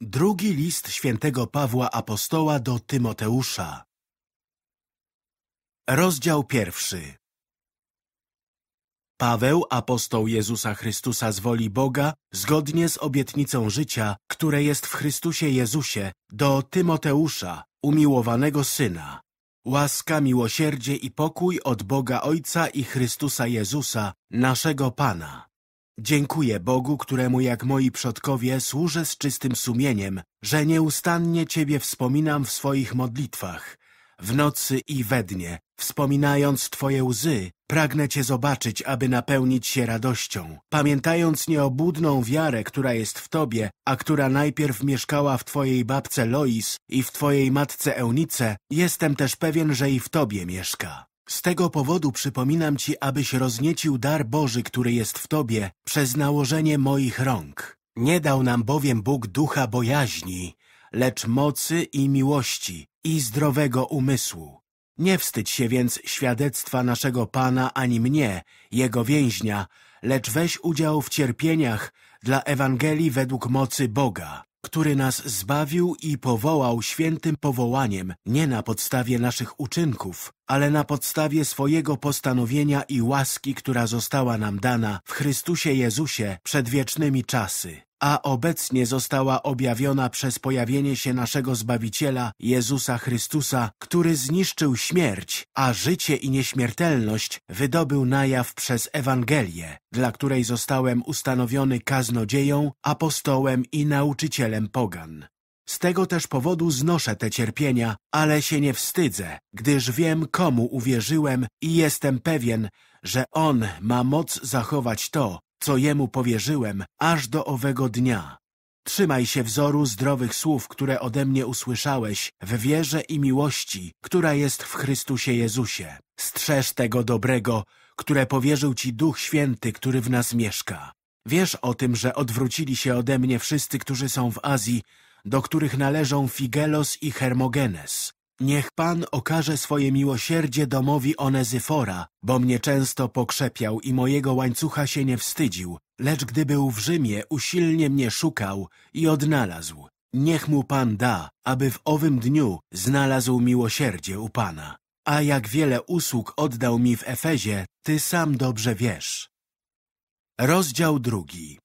Drugi list świętego Pawła Apostoła do Tymoteusza Rozdział pierwszy Paweł, apostoł Jezusa Chrystusa z woli Boga, zgodnie z obietnicą życia, które jest w Chrystusie Jezusie, do Tymoteusza, umiłowanego Syna. Łaska, miłosierdzie i pokój od Boga Ojca i Chrystusa Jezusa, naszego Pana. Dziękuję Bogu, któremu jak moi przodkowie służę z czystym sumieniem, że nieustannie Ciebie wspominam w swoich modlitwach. W nocy i we dnie, wspominając Twoje łzy, pragnę Cię zobaczyć, aby napełnić się radością. Pamiętając nieobudną wiarę, która jest w Tobie, a która najpierw mieszkała w Twojej babce Lois i w Twojej matce Eunice, jestem też pewien, że i w Tobie mieszka. Z tego powodu przypominam Ci, abyś rozniecił dar Boży, który jest w Tobie, przez nałożenie moich rąk. Nie dał nam bowiem Bóg ducha bojaźni, lecz mocy i miłości i zdrowego umysłu. Nie wstydź się więc świadectwa naszego Pana ani mnie, Jego więźnia, lecz weź udział w cierpieniach dla Ewangelii według mocy Boga który nas zbawił i powołał świętym powołaniem, nie na podstawie naszych uczynków, ale na podstawie swojego postanowienia i łaski, która została nam dana w Chrystusie Jezusie przed wiecznymi czasy a obecnie została objawiona przez pojawienie się naszego Zbawiciela, Jezusa Chrystusa, który zniszczył śmierć, a życie i nieśmiertelność wydobył na jaw przez Ewangelię, dla której zostałem ustanowiony kaznodzieją, apostołem i nauczycielem pogan. Z tego też powodu znoszę te cierpienia, ale się nie wstydzę, gdyż wiem, komu uwierzyłem i jestem pewien, że On ma moc zachować to, co jemu powierzyłem, aż do owego dnia. Trzymaj się wzoru zdrowych słów, które ode mnie usłyszałeś, w wierze i miłości, która jest w Chrystusie Jezusie. Strzeż tego dobrego, które powierzył Ci Duch Święty, który w nas mieszka. Wiesz o tym, że odwrócili się ode mnie wszyscy, którzy są w Azji, do których należą Figelos i Hermogenes. Niech Pan okaże swoje miłosierdzie domowi Onezyfora, bo mnie często pokrzepiał i mojego łańcucha się nie wstydził, lecz gdy był w Rzymie, usilnie mnie szukał i odnalazł. Niech mu Pan da, aby w owym dniu znalazł miłosierdzie u Pana. A jak wiele usług oddał mi w Efezie, Ty sam dobrze wiesz. Rozdział drugi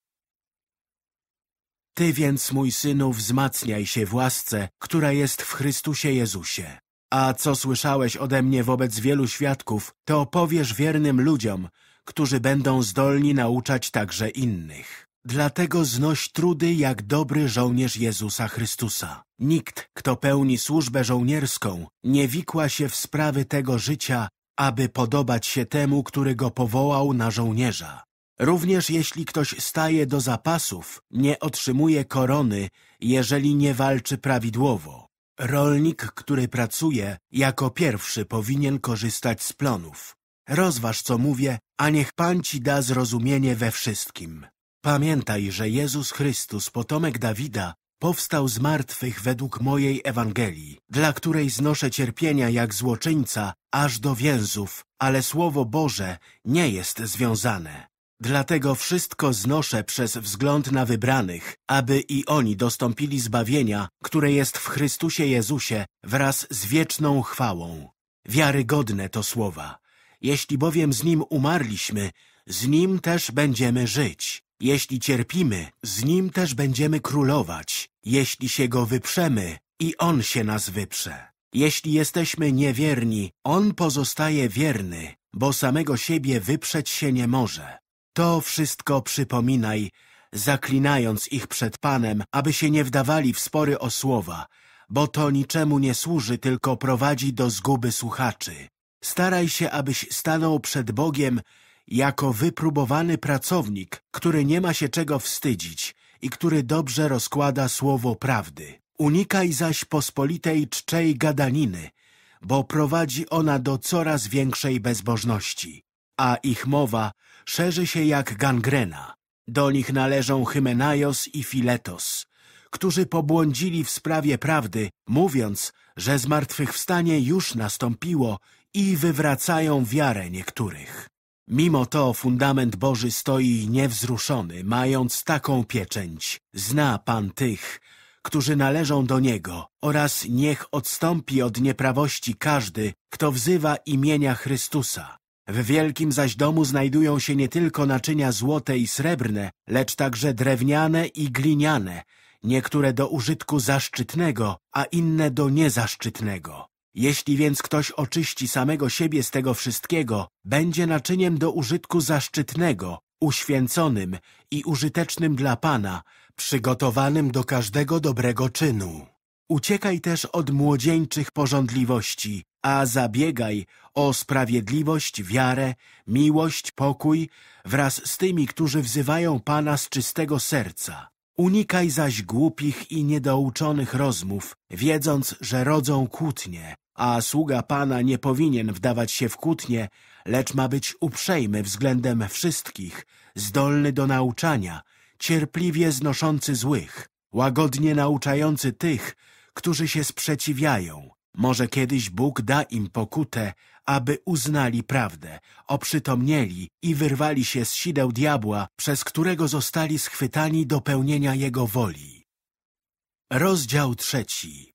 ty więc, mój synu, wzmacniaj się w łasce, która jest w Chrystusie Jezusie. A co słyszałeś ode mnie wobec wielu świadków, to powiesz wiernym ludziom, którzy będą zdolni nauczać także innych. Dlatego znoś trudy jak dobry żołnierz Jezusa Chrystusa. Nikt, kto pełni służbę żołnierską, nie wikła się w sprawy tego życia, aby podobać się temu, który go powołał na żołnierza. Również jeśli ktoś staje do zapasów, nie otrzymuje korony, jeżeli nie walczy prawidłowo. Rolnik, który pracuje, jako pierwszy powinien korzystać z plonów. Rozważ, co mówię, a niech Pan Ci da zrozumienie we wszystkim. Pamiętaj, że Jezus Chrystus, potomek Dawida, powstał z martwych według mojej Ewangelii, dla której znoszę cierpienia jak złoczyńca aż do więzów, ale Słowo Boże nie jest związane. Dlatego wszystko znoszę przez wzgląd na wybranych, aby i oni dostąpili zbawienia, które jest w Chrystusie Jezusie wraz z wieczną chwałą. Wiarygodne to słowa. Jeśli bowiem z Nim umarliśmy, z Nim też będziemy żyć. Jeśli cierpimy, z Nim też będziemy królować. Jeśli się Go wyprzemy, i On się nas wyprze. Jeśli jesteśmy niewierni, On pozostaje wierny, bo samego siebie wyprzeć się nie może. To wszystko przypominaj, zaklinając ich przed Panem, aby się nie wdawali w spory o słowa, bo to niczemu nie służy, tylko prowadzi do zguby słuchaczy. Staraj się, abyś stanął przed Bogiem jako wypróbowany pracownik, który nie ma się czego wstydzić i który dobrze rozkłada słowo prawdy. Unikaj zaś pospolitej czczej gadaniny, bo prowadzi ona do coraz większej bezbożności, a ich mowa szerzy się jak gangrena. Do nich należą Hymenaios i Filetos, którzy pobłądzili w sprawie prawdy, mówiąc, że zmartwychwstanie już nastąpiło i wywracają wiarę niektórych. Mimo to fundament Boży stoi niewzruszony, mając taką pieczęć. Zna Pan tych, którzy należą do Niego oraz niech odstąpi od nieprawości każdy, kto wzywa imienia Chrystusa. W wielkim zaś domu znajdują się nie tylko naczynia złote i srebrne, lecz także drewniane i gliniane, niektóre do użytku zaszczytnego, a inne do niezaszczytnego. Jeśli więc ktoś oczyści samego siebie z tego wszystkiego, będzie naczyniem do użytku zaszczytnego, uświęconym i użytecznym dla Pana, przygotowanym do każdego dobrego czynu. Uciekaj też od młodzieńczych porządliwości, a zabiegaj o sprawiedliwość, wiarę, miłość, pokój wraz z tymi, którzy wzywają Pana z czystego serca. Unikaj zaś głupich i niedouczonych rozmów, wiedząc, że rodzą kłótnie, a sługa Pana nie powinien wdawać się w kłótnie, lecz ma być uprzejmy względem wszystkich, zdolny do nauczania, cierpliwie znoszący złych, łagodnie nauczający tych, którzy się sprzeciwiają, może kiedyś Bóg da im pokutę, aby uznali prawdę, oprzytomnieli i wyrwali się z sideł diabła, przez którego zostali schwytani do pełnienia Jego woli. Rozdział trzeci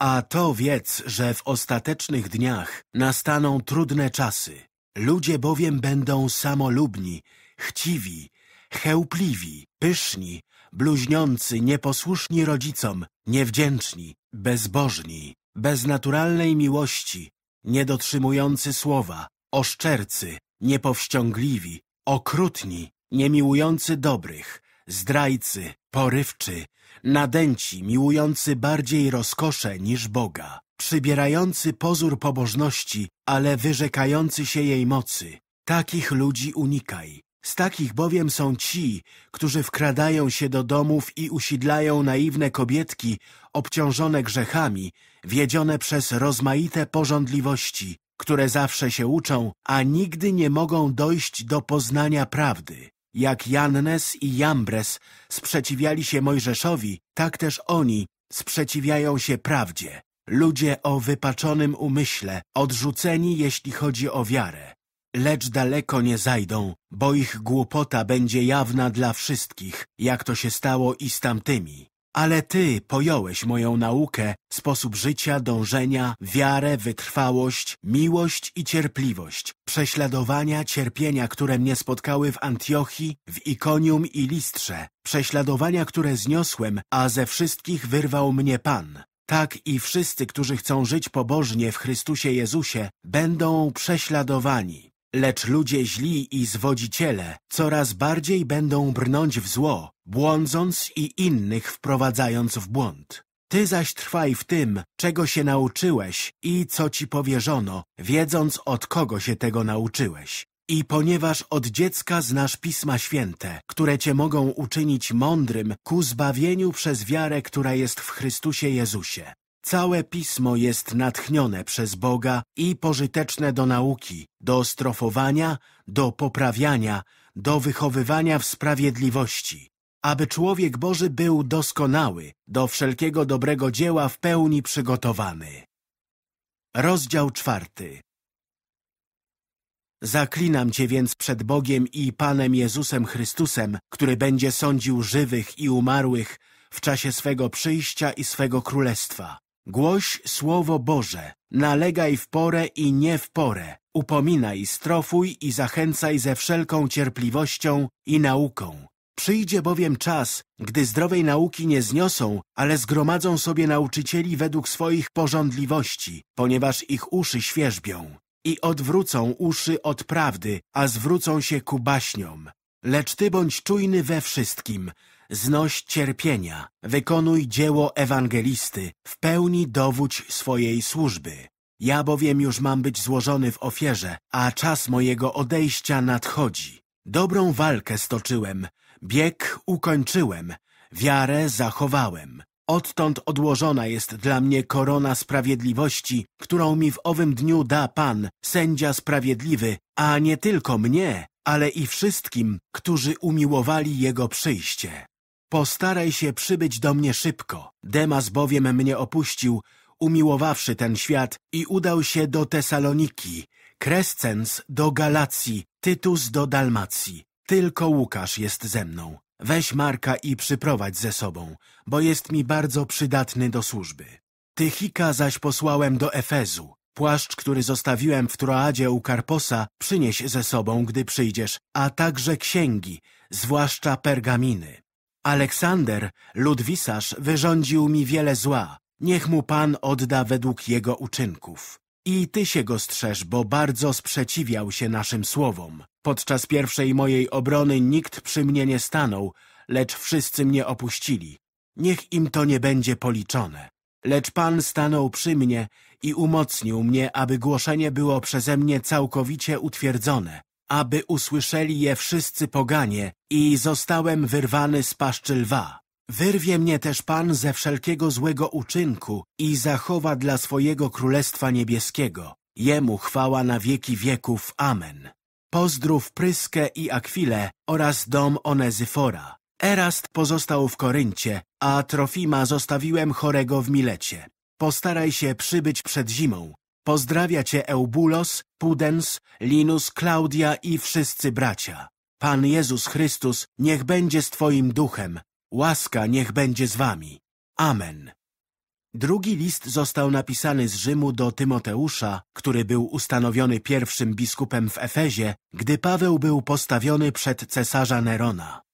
A to wiedz, że w ostatecznych dniach nastaną trudne czasy. Ludzie bowiem będą samolubni, chciwi, chełpliwi, pyszni, bluźniący, nieposłuszni rodzicom, niewdzięczni, bezbożni, bez naturalnej miłości, niedotrzymujący słowa, oszczercy, niepowściągliwi, okrutni, niemiłujący dobrych, zdrajcy, porywczy, nadęci, miłujący bardziej rozkosze niż Boga, przybierający pozór pobożności, ale wyrzekający się jej mocy. Takich ludzi unikaj. Z takich bowiem są ci, którzy wkradają się do domów i usidlają naiwne kobietki obciążone grzechami, wiedzione przez rozmaite porządliwości, które zawsze się uczą, a nigdy nie mogą dojść do poznania prawdy. Jak Jannes i Jambres sprzeciwiali się Mojżeszowi, tak też oni sprzeciwiają się prawdzie. Ludzie o wypaczonym umyśle, odrzuceni jeśli chodzi o wiarę lecz daleko nie zajdą, bo ich głupota będzie jawna dla wszystkich, jak to się stało i z tamtymi. Ale Ty pojąłeś moją naukę, sposób życia, dążenia, wiarę, wytrwałość, miłość i cierpliwość, prześladowania, cierpienia, które mnie spotkały w Antiochii, w Ikonium i Listrze, prześladowania, które zniosłem, a ze wszystkich wyrwał mnie Pan. Tak i wszyscy, którzy chcą żyć pobożnie w Chrystusie Jezusie, będą prześladowani. Lecz ludzie źli i zwodziciele coraz bardziej będą brnąć w zło, błądząc i innych wprowadzając w błąd. Ty zaś trwaj w tym, czego się nauczyłeś i co ci powierzono, wiedząc od kogo się tego nauczyłeś. I ponieważ od dziecka znasz Pisma Święte, które cię mogą uczynić mądrym ku zbawieniu przez wiarę, która jest w Chrystusie Jezusie. Całe pismo jest natchnione przez Boga i pożyteczne do nauki, do strofowania, do poprawiania, do wychowywania w sprawiedliwości, aby człowiek Boży był doskonały, do wszelkiego dobrego dzieła w pełni przygotowany. Rozdział czwarty Zaklinam Cię więc przed Bogiem i Panem Jezusem Chrystusem, który będzie sądził żywych i umarłych w czasie swego przyjścia i swego królestwa. Głoś słowo Boże, nalegaj w porę i nie w porę, upominaj, strofuj i zachęcaj ze wszelką cierpliwością i nauką. Przyjdzie bowiem czas, gdy zdrowej nauki nie zniosą, ale zgromadzą sobie nauczycieli według swoich porządliwości, ponieważ ich uszy świeżbią. I odwrócą uszy od prawdy, a zwrócą się ku baśniom. Lecz Ty bądź czujny we wszystkim, Znoś cierpienia, wykonuj dzieło ewangelisty, w pełni dowódź swojej służby. Ja bowiem już mam być złożony w ofierze, a czas mojego odejścia nadchodzi. Dobrą walkę stoczyłem, bieg ukończyłem, wiarę zachowałem. Odtąd odłożona jest dla mnie korona sprawiedliwości, którą mi w owym dniu da Pan, sędzia sprawiedliwy, a nie tylko mnie, ale i wszystkim, którzy umiłowali Jego przyjście. Postaraj się przybyć do mnie szybko. Demas bowiem mnie opuścił, umiłowawszy ten świat i udał się do Tesaloniki, Krescens do Galacji, Tytus do Dalmacji. Tylko Łukasz jest ze mną. Weź Marka i przyprowadź ze sobą, bo jest mi bardzo przydatny do służby. Tychika zaś posłałem do Efezu. Płaszcz, który zostawiłem w Troadzie u Karposa, przynieś ze sobą, gdy przyjdziesz, a także księgi, zwłaszcza pergaminy. Aleksander, ludwisarz, wyrządził mi wiele zła. Niech mu Pan odda według jego uczynków. I ty się go strzeż, bo bardzo sprzeciwiał się naszym słowom. Podczas pierwszej mojej obrony nikt przy mnie nie stanął, lecz wszyscy mnie opuścili. Niech im to nie będzie policzone. Lecz Pan stanął przy mnie i umocnił mnie, aby głoszenie było przeze mnie całkowicie utwierdzone, aby usłyszeli je wszyscy poganie i zostałem wyrwany z paszczy lwa. Wyrwie mnie też Pan ze wszelkiego złego uczynku i zachowa dla swojego Królestwa Niebieskiego. Jemu chwała na wieki wieków. Amen. Pozdrów Pryskę i Akwilę oraz dom Onezyfora. Erast pozostał w Koryncie, a Trofima zostawiłem chorego w Milecie. Postaraj się przybyć przed zimą, Pozdrawia Cię Eubulos, Pudens, Linus, Klaudia i wszyscy bracia. Pan Jezus Chrystus niech będzie z Twoim duchem. Łaska niech będzie z Wami. Amen. Drugi list został napisany z Rzymu do Tymoteusza, który był ustanowiony pierwszym biskupem w Efezie, gdy Paweł był postawiony przed cesarza Nerona.